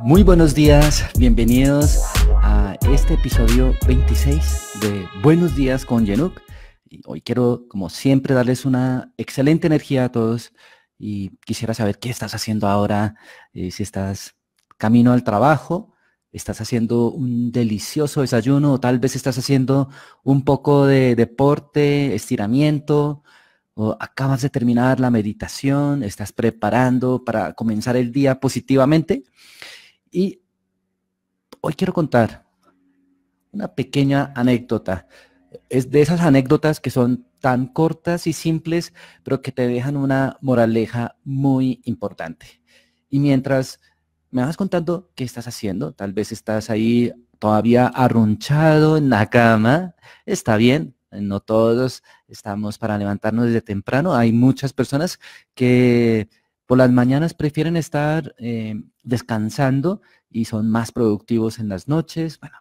Muy buenos días, bienvenidos a este episodio 26 de Buenos días con Yenuk. Hoy quiero, como siempre, darles una excelente energía a todos y quisiera saber qué estás haciendo ahora, eh, si estás camino al trabajo, estás haciendo un delicioso desayuno o tal vez estás haciendo un poco de deporte, estiramiento, o acabas de terminar la meditación, estás preparando para comenzar el día positivamente. Y hoy quiero contar una pequeña anécdota. Es de esas anécdotas que son tan cortas y simples, pero que te dejan una moraleja muy importante. Y mientras me vas contando qué estás haciendo, tal vez estás ahí todavía arrunchado en la cama, está bien, no todos estamos para levantarnos desde temprano, hay muchas personas que por las mañanas prefieren estar eh, descansando y son más productivos en las noches. Bueno,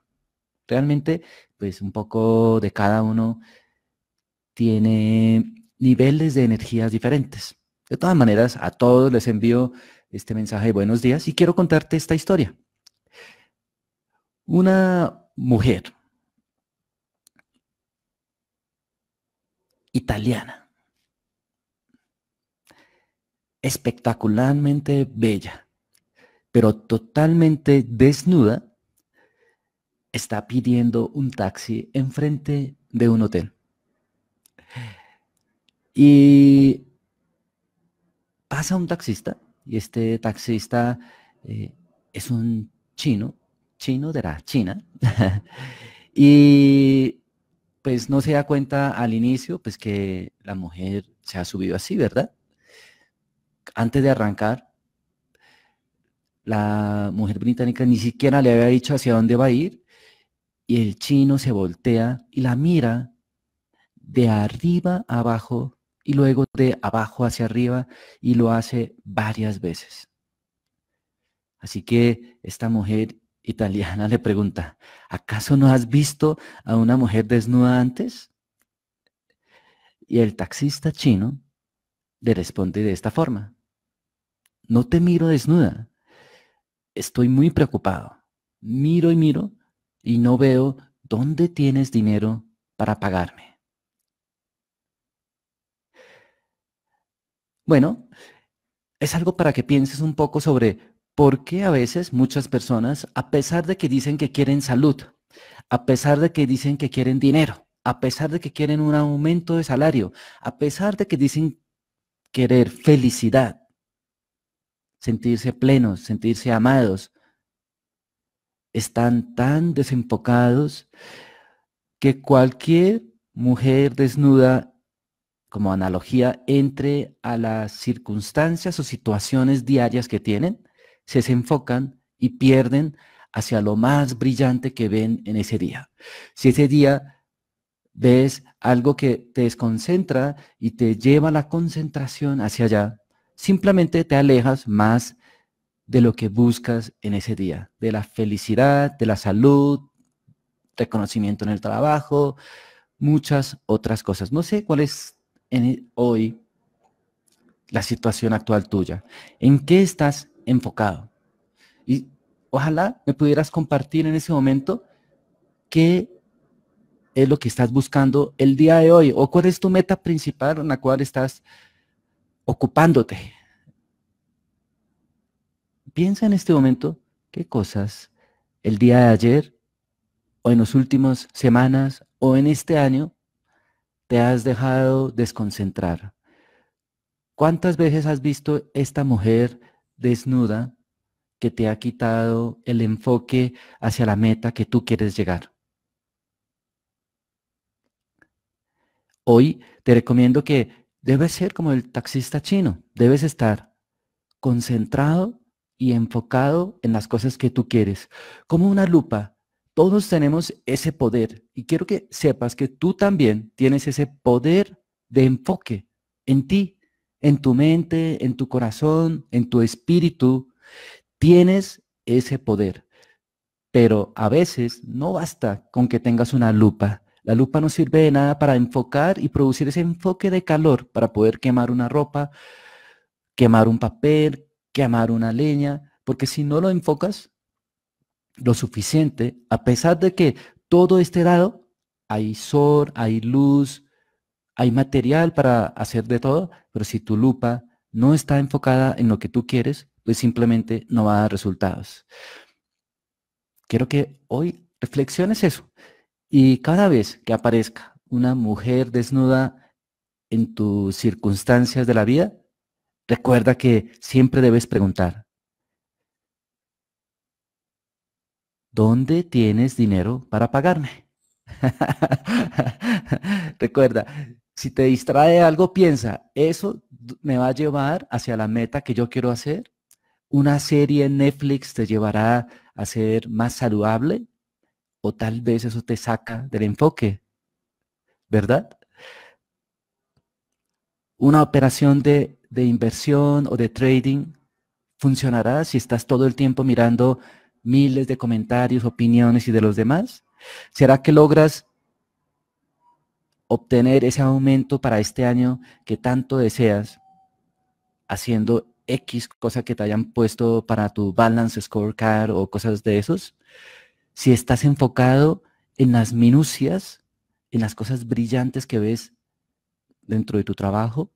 realmente, pues un poco de cada uno tiene niveles de energías diferentes. De todas maneras, a todos les envío este mensaje de buenos días y quiero contarte esta historia. Una mujer italiana espectacularmente bella, pero totalmente desnuda, está pidiendo un taxi enfrente de un hotel. Y pasa un taxista, y este taxista eh, es un chino, chino de la China, y pues no se da cuenta al inicio, pues que la mujer se ha subido así, ¿verdad? antes de arrancar, la mujer británica ni siquiera le había dicho hacia dónde va a ir y el chino se voltea y la mira de arriba a abajo y luego de abajo hacia arriba y lo hace varias veces. Así que esta mujer italiana le pregunta, ¿acaso no has visto a una mujer desnuda antes? Y el taxista chino le responde de esta forma, no te miro desnuda. Estoy muy preocupado. Miro y miro y no veo dónde tienes dinero para pagarme. Bueno, es algo para que pienses un poco sobre por qué a veces muchas personas, a pesar de que dicen que quieren salud, a pesar de que dicen que quieren dinero, a pesar de que quieren un aumento de salario, a pesar de que dicen querer felicidad, sentirse plenos, sentirse amados. Están tan desenfocados que cualquier mujer desnuda, como analogía, entre a las circunstancias o situaciones diarias que tienen, se desenfocan y pierden hacia lo más brillante que ven en ese día. Si ese día ves algo que te desconcentra y te lleva la concentración hacia allá, simplemente te alejas más de lo que buscas en ese día, de la felicidad, de la salud, reconocimiento en el trabajo, muchas otras cosas. No sé cuál es en e, hoy la situación actual tuya, en qué estás enfocado. Y ojalá me pudieras compartir en ese momento qué es lo que estás buscando el día de hoy o cuál es tu meta principal en la cual estás ocupándote. Piensa en este momento qué cosas el día de ayer o en las últimas semanas o en este año te has dejado desconcentrar. ¿Cuántas veces has visto esta mujer desnuda que te ha quitado el enfoque hacia la meta que tú quieres llegar? Hoy te recomiendo que Debes ser como el taxista chino, debes estar concentrado y enfocado en las cosas que tú quieres, como una lupa. Todos tenemos ese poder y quiero que sepas que tú también tienes ese poder de enfoque en ti, en tu mente, en tu corazón, en tu espíritu. Tienes ese poder, pero a veces no basta con que tengas una lupa. La lupa no sirve de nada para enfocar y producir ese enfoque de calor para poder quemar una ropa, quemar un papel, quemar una leña, porque si no lo enfocas lo suficiente, a pesar de que todo esté dado, hay sol, hay luz, hay material para hacer de todo, pero si tu lupa no está enfocada en lo que tú quieres, pues simplemente no va a dar resultados. Quiero que hoy reflexiones eso. Y cada vez que aparezca una mujer desnuda en tus circunstancias de la vida, recuerda que siempre debes preguntar, ¿dónde tienes dinero para pagarme? recuerda, si te distrae algo, piensa, eso me va a llevar hacia la meta que yo quiero hacer. Una serie en Netflix te llevará a ser más saludable o tal vez eso te saca del enfoque, ¿verdad? Una operación de, inversión o de trading funcionará si estás todo el tiempo mirando miles de comentarios, opiniones y de los demás? ¿Será que logras obtener ese aumento para este año que tanto deseas haciendo X cosa que te hayan puesto para tu balance scorecard o cosas de esos? si estás enfocado en las minucias, en las cosas brillantes que ves dentro de tu trabajo,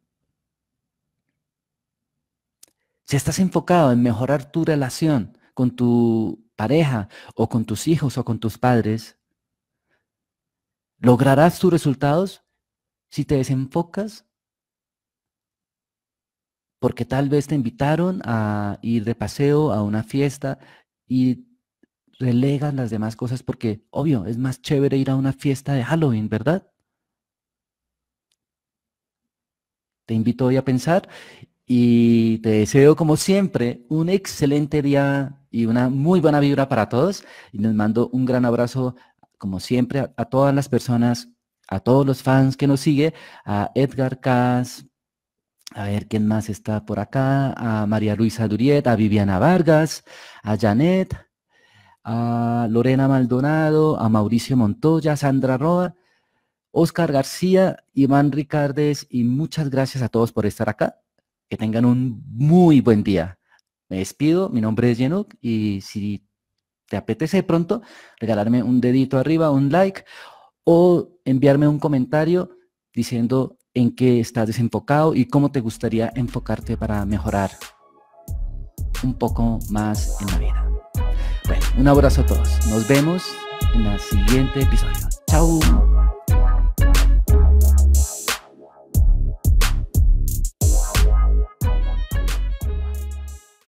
si estás enfocado en mejorar tu relación con tu pareja o con tus hijos o con tus padres, lograrás tus resultados si te desenfocas porque tal vez te invitaron a ir de paseo a una fiesta y relegan las demás cosas porque, obvio, es más chévere ir a una fiesta de Halloween, ¿verdad? Te invito hoy a pensar y te deseo, como siempre, un excelente día y una muy buena vibra para todos. Y les mando un gran abrazo, como siempre, a, todas las personas, a todos los fans que nos sigue, a Edgar Cas, a ver quién más está por acá, a María Luisa Duriet, a Viviana Vargas, a Janet, a Lorena Maldonado, a Mauricio Montoya, Sandra Roa, Oscar García, Iván Ricardes y muchas gracias a todos por estar acá. Que tengan un muy buen día. Me despido, mi nombre es Yenuk y si te apetece pronto, regalarme un dedito arriba, un like o enviarme un comentario diciendo en qué estás desenfocado y cómo te gustaría enfocarte para mejorar un poco más en la vida. Un abrazo a todos. Nos vemos en el siguiente episodio. Chao.